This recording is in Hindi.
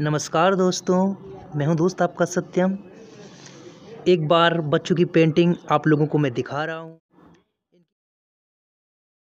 नमस्कार दोस्तों मैं हूं दोस्त आपका सत्यम एक बार बच्चों की पेंटिंग आप लोगों को मैं दिखा रहा हूं